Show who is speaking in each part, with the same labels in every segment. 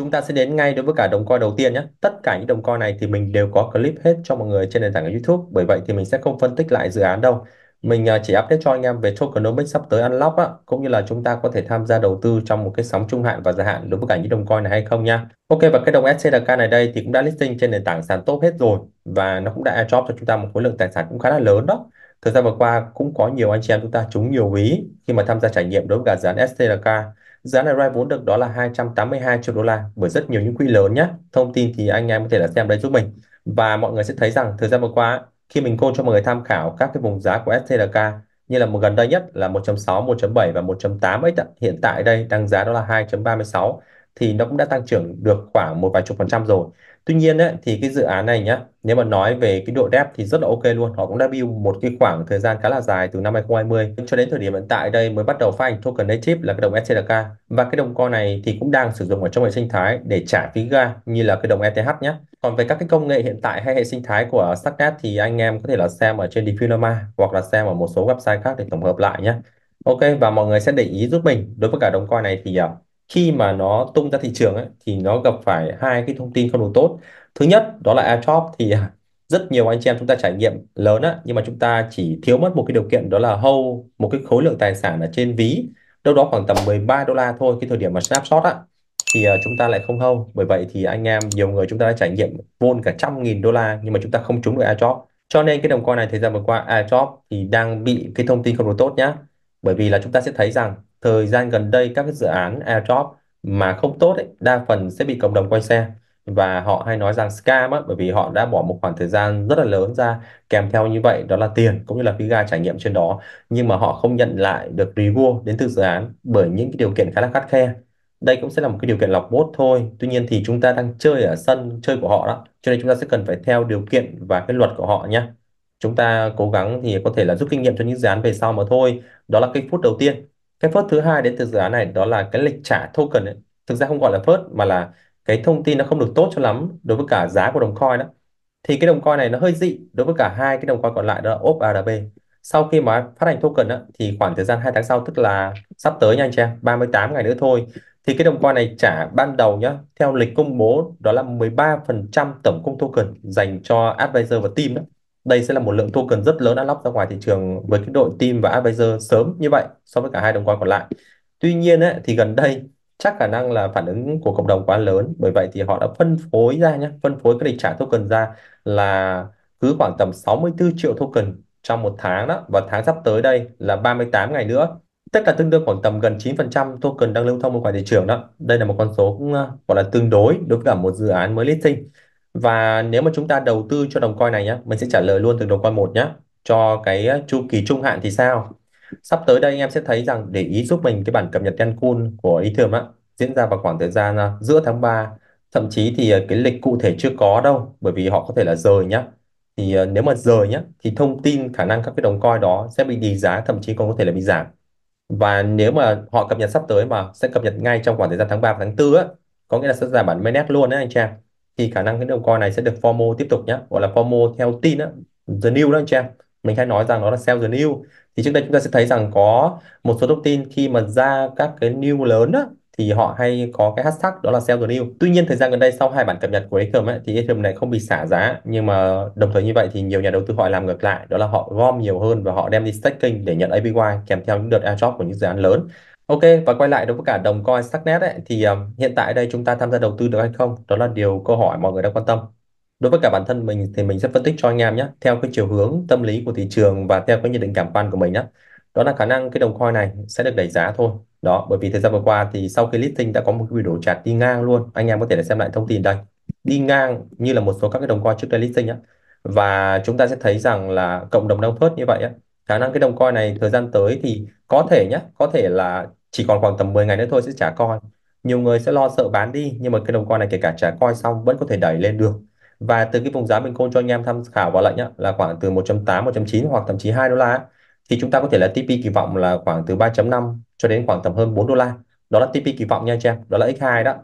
Speaker 1: chúng ta sẽ đến ngay đối với cả đồng coi đầu tiên nhé. Tất cả những đồng coi này thì mình đều có clip hết cho mọi người trên nền tảng YouTube. Bởi vậy thì mình sẽ không phân tích lại dự án đâu. Mình à, chỉ update cho anh em về tokenomics sắp tới unlock á, cũng như là chúng ta có thể tham gia đầu tư trong một cái sóng trung hạn và dài hạn đối với cả những đồng coin này hay không nha. Ok và cái đồng SCDK này đây thì cũng đã listing trên nền tảng sàn top hết rồi và nó cũng đã airdrop cho chúng ta một khối lượng tài sản cũng khá là lớn đó. Thời gian vừa qua cũng có nhiều anh chị em chúng ta trúng nhiều ví khi mà tham gia trải nghiệm đối với cả dự án SCDK Giá này Rai vốn được đó là 282 triệu đô la bởi rất nhiều những quỹ lớn nhé. Thông tin thì anh em có thể là xem đây giúp mình. Và mọi người sẽ thấy rằng thời gian vừa qua khi mình cô cho mọi người tham khảo các cái vùng giá của STRK như là một gần đây nhất là 1.6, 1.7 và 1.8 ấy hiện tại đây đang giá đó là 2.36 thì nó cũng đã tăng trưởng được khoảng một vài chục phần trăm rồi. Tuy nhiên ấy, thì cái dự án này nhá, nếu mà nói về cái độ đẹp thì rất là ok luôn. Họ cũng đã build một cái khoảng thời gian khá là dài từ năm 2020 cho đến thời điểm hiện tại đây mới bắt đầu phát hành token native là cái đồng SDK. Và cái đồng coin này thì cũng đang sử dụng ở trong hệ sinh thái để trả phí ga như là cái đồng ETH nhé. Còn về các cái công nghệ hiện tại hay hệ sinh thái của Starknet thì anh em có thể là xem ở trên Definoma hoặc là xem ở một số website khác để tổng hợp lại nhé. Ok và mọi người sẽ để ý giúp mình đối với cả đồng coin này thì à, khi mà nó tung ra thị trường ấy, thì nó gặp phải hai cái thông tin không đủ tốt thứ nhất đó là airdrop thì rất nhiều anh chị em chúng ta trải nghiệm lớn á nhưng mà chúng ta chỉ thiếu mất một cái điều kiện đó là hold một cái khối lượng tài sản ở trên ví đâu đó khoảng tầm 13 đô la thôi cái thời điểm mà snapshot á thì ờ, chúng ta lại không hold bởi vậy thì anh em nhiều người chúng ta đã trải nghiệm vôn cả trăm nghìn đô la nhưng mà chúng ta không trúng được airdrop cho nên cái đồng coin này thời gian vừa qua airdrop thì đang bị cái thông tin không đủ tốt nhá bởi vì là chúng ta sẽ thấy rằng thời gian gần đây các cái dự án airdrop mà không tốt ấy, đa phần sẽ bị cộng đồng quay xe và họ hay nói rằng scam á, bởi vì họ đã bỏ một khoảng thời gian rất là lớn ra kèm theo như vậy đó là tiền cũng như là phí ga trải nghiệm trên đó nhưng mà họ không nhận lại được reward đến từ dự án bởi những cái điều kiện khá là khắt khe đây cũng sẽ là một cái điều kiện lọc bốt thôi tuy nhiên thì chúng ta đang chơi ở sân chơi của họ đó cho nên chúng ta sẽ cần phải theo điều kiện và cái luật của họ nhé chúng ta cố gắng thì có thể là giúp kinh nghiệm cho những dự án về sau mà thôi đó là cái phút đầu tiên cái phớt thứ hai đến từ dự án này đó là cái lịch trả token ấy. thực ra không gọi là phớt mà là cái thông tin nó không được tốt cho lắm đối với cả giá của đồng coin đó thì cái đồng coin này nó hơi dị đối với cả hai cái đồng coin còn lại đó là OPARB sau khi mà phát hành token đó thì khoảng thời gian 2 tháng sau tức là sắp tới nha anh chị em 38 ngày nữa thôi thì cái đồng coin này trả ban đầu nhá theo lịch công bố đó là 13% tổng cung token dành cho advisor và team đó đây sẽ là một lượng token rất lớn đã lóc ra ngoài thị trường với cái đội team và advisor sớm như vậy so với cả hai đồng coin còn lại. Tuy nhiên ấy, thì gần đây chắc khả năng là phản ứng của cộng đồng quá lớn bởi vậy thì họ đã phân phối ra nhé phân phối cái lịch trả token ra là cứ khoảng tầm 64 triệu token trong một tháng đó và tháng sắp tới đây là 38 ngày nữa tức là tương đương khoảng tầm gần 9% token đang lưu thông ở ngoài thị trường đó đây là một con số cũng ờ, gọi là tương đối đối với cả một dự án mới listing và nếu mà chúng ta đầu tư cho đồng coin này nhé, mình sẽ trả lời luôn từ đồng coin một nhé. Cho cái ờ, chu kỳ trung hạn thì sao? Sắp tới đây anh em sẽ thấy rằng để ý giúp mình cái bản cập nhật Cancun của Ethereum á, diễn ra vào khoảng thời gian ờ, giữa tháng 3. Thậm chí thì ờ, cái lịch cụ thể chưa có đâu, bởi vì họ có thể là rời nhá Thì nếu mà rời nhá thì thông tin khả năng các cái đồng coin đó sẽ bị đi giá, thậm chí còn có thể là bị giảm. Và nếu mà họ cập nhật sắp tới mà sẽ cập nhật ngay trong khoảng thời gian tháng 3 và tháng 4 á, có nghĩa là sẽ ra bản mainnet luôn đấy anh Trang thì khả năng cái đồng coin này sẽ được FOMO tiếp tục nhé gọi là FOMO theo tin á the new đó anh chị em mình hay nói rằng nó là sell the new thì trước đây chúng ta sẽ thấy rằng có một số thông tin khi mà ra các cái new lớn á, thì họ hay có cái hashtag đó là sell the new tuy nhiên thời gian gần đây sau hai bản cập nhật của Ethereum ấy, thì Ethereum này không bị xả giá nhưng mà đồng thời như vậy thì nhiều nhà đầu tư họ làm ngược lại đó là họ gom nhiều hơn và họ đem đi staking để nhận APY kèm theo những đợt airdrop của những dự án lớn Ok, và quay lại đối với cả đồng coin Starknet ấy, thì um, hiện tại đây chúng ta tham gia đầu tư được hay không? Đó là điều câu hỏi mọi người đang quan tâm. Đối với cả bản thân mình thì mình sẽ phân tích cho anh em nhé, theo cái chiều hướng tâm lý của thị trường và theo cái nhận định cảm quan của mình nhé. Đó là khả năng cái đồng coin này sẽ được đẩy giá thôi. Đó, bởi vì thời gian vừa qua thì sau khi listing đã có một cái biểu đồ chart đi ngang luôn. Anh em có thể là xem lại thông tin đây. Đi ngang như là một số các cái đồng coin trước đây listing nhé. Và chúng ta sẽ thấy rằng là cộng đồng đang phớt như vậy á, khả năng cái đồng coin này thời gian tới thì có thể nhé có thể là chỉ còn khoảng tầm 10 ngày nữa thôi sẽ trả coi nhiều người sẽ lo sợ bán đi nhưng mà cái đồng coin này kể cả trả coi xong vẫn có thể đẩy lên được và từ cái vùng giá mình côn cho anh em tham khảo vào lệnh nhá, là khoảng từ 1.8 1.9 hoặc thậm chí 2 đô la thì chúng ta có thể là TP kỳ vọng là khoảng từ 3.5 cho đến khoảng tầm hơn 4 đô la đó là TP kỳ vọng nha anh em đó là x2 đó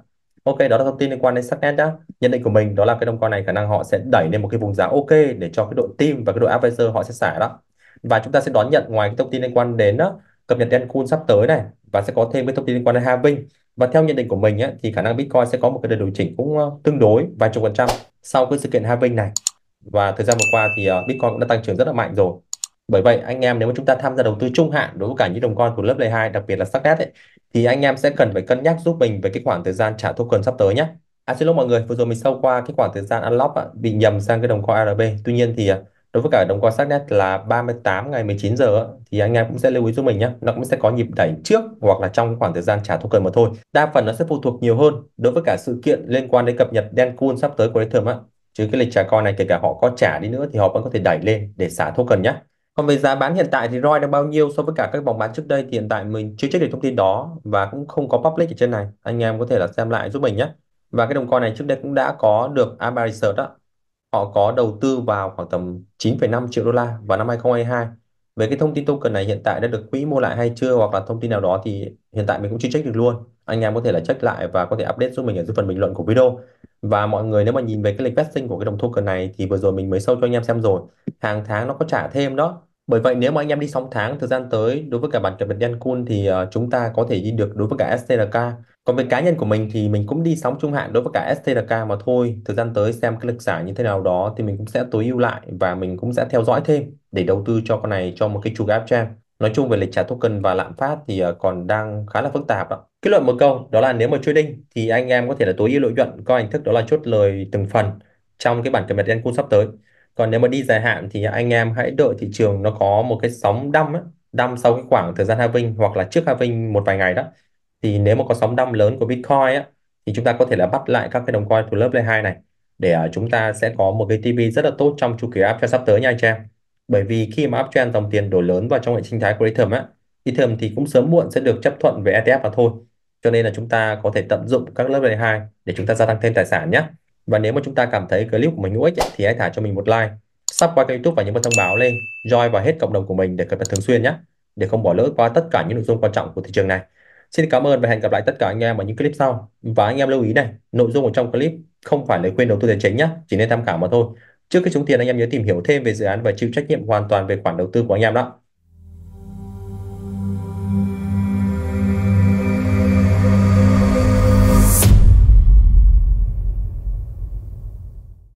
Speaker 1: ok đó là thông tin liên quan đến Sacnet đó nhận định của mình đó là cái đồng coin này khả năng họ sẽ đẩy lên một cái vùng giá ok để cho cái đội team và cái đội advisor họ sẽ xả đó và chúng ta sẽ đón nhận ngoài cái thông tin liên quan đến đó, cập nhật altcoin sắp tới này và sẽ có thêm cái thông tin liên quan đến halving và theo nhận định của mình ấy, thì khả năng Bitcoin sẽ có một cái đợt điều chỉnh cũng ờ, tương đối vài chục phần trăm sau cái sự kiện halving này và thời gian vừa qua thì ờ, Bitcoin cũng đã tăng trưởng rất là mạnh rồi bởi vậy anh em nếu mà chúng ta tham gia đầu tư trung hạn đối với cả những đồng coin của lớp layer 2 đặc biệt là Starknet ấy thì anh em sẽ cần phải cân nhắc giúp mình về cái khoảng thời gian trả token sắp tới nhé. À xin lỗi mọi người, vừa rồi mình sau qua cái khoảng thời gian unlock ạ, bị nhầm sang cái đồng coin ARB. Tuy nhiên thì ờ, đối với cả đồng quan sát nét là 38 ngày 19 giờ thì anh em cũng sẽ lưu ý giúp mình nhé nó cũng sẽ có nhịp đẩy trước hoặc là trong khoảng thời gian trả token mà thôi đa phần nó sẽ phụ thuộc nhiều hơn đối với cả sự kiện liên quan đến cập nhật đen Denkun sắp tới của Ethereum á chứ cái lịch trả coin này kể cả họ có trả đi nữa thì họ vẫn có thể đẩy lên để xả token nhé còn về giá bán hiện tại thì ROI đang bao nhiêu so với cả các vòng bán trước đây thì hiện tại mình chưa check được thông tin đó và cũng không có public ở trên này anh em có thể là xem lại giúp mình nhé và cái đồng coin này trước đây cũng đã có được AMA Research đó họ có đầu tư vào khoảng tầm 9,5 triệu đô la vào năm 2022. Về cái thông tin token này hiện tại đã được quỹ mua lại hay chưa hoặc là thông tin nào đó thì hiện tại mình cũng chưa check được luôn. Anh em có thể là check lại và có thể update giúp mình ở dưới phần bình luận của video. Và mọi người nếu mà nhìn về cái lịch vesting của cái đồng token này thì vừa rồi mình mới show cho anh em xem rồi. Hàng tháng nó có trả thêm đó. Bởi vậy nếu mà anh em đi sóng tháng thời gian tới đối với cả bản cập nhật Yankun thì uh, chúng ta có thể đi được đối với cả STRK. Còn về cá nhân của mình thì mình cũng đi sóng trung hạn đối với cả STRK mà thôi. Thời gian tới xem cái lực giải như thế nào đó thì mình cũng sẽ tối ưu lại và mình cũng sẽ theo dõi thêm để đầu tư cho con này cho một cái chu gap trend. Nói chung về lịch trả token và lạm phát thì ờ, còn đang khá là phức tạp ạ. Kết luận một câu đó là nếu mà trading thì anh em có thể là tối ưu lợi nhuận có hình thức đó là chốt lời từng phần trong cái bản cập nhật Yankun sắp tới còn nếu mà đi dài hạn thì anh em hãy đợi thị trường nó có một cái sóng đâm ấy, đâm sau cái khoảng thời gian halving hoặc là trước halving một vài ngày đó thì nếu mà có sóng đâm lớn của Bitcoin á thì chúng ta có thể là bắt lại các cái đồng coin thuộc lớp layer 2 này để à, chúng ta sẽ có một cái TV rất là tốt trong chu kỳ uptrend sắp tới nha anh em. Bởi vì khi mà uptrend dòng tiền đổ lớn vào trong hệ sinh thái của Ethereum á, Ethereum thì cũng sớm muộn sẽ được chấp thuận về ETF mà thôi. Cho nên là chúng ta có thể tận dụng các lớp layer 2 để chúng ta gia tăng thêm tài sản nhé. Và nếu mà chúng ta cảm thấy clip của mình hữu ích thì hãy thả cho mình một like, subscribe kênh YouTube và nhấn vào thông báo lên, join vào hết cộng đồng của mình để cập nhật thường xuyên nhé, để không bỏ lỡ qua tất cả những nội dung quan trọng của thị trường này. Xin cảm ơn và hẹn gặp lại tất cả anh em ở những clip sau. Và anh em lưu ý này, nội dung ở trong clip không phải lời khuyên đầu tư tài chính nhé, chỉ nên tham khảo mà thôi. Trước khi chúng tiền anh em nhớ tìm hiểu thêm về dự án và chịu trách nhiệm hoàn toàn về khoản đầu tư của anh em đó.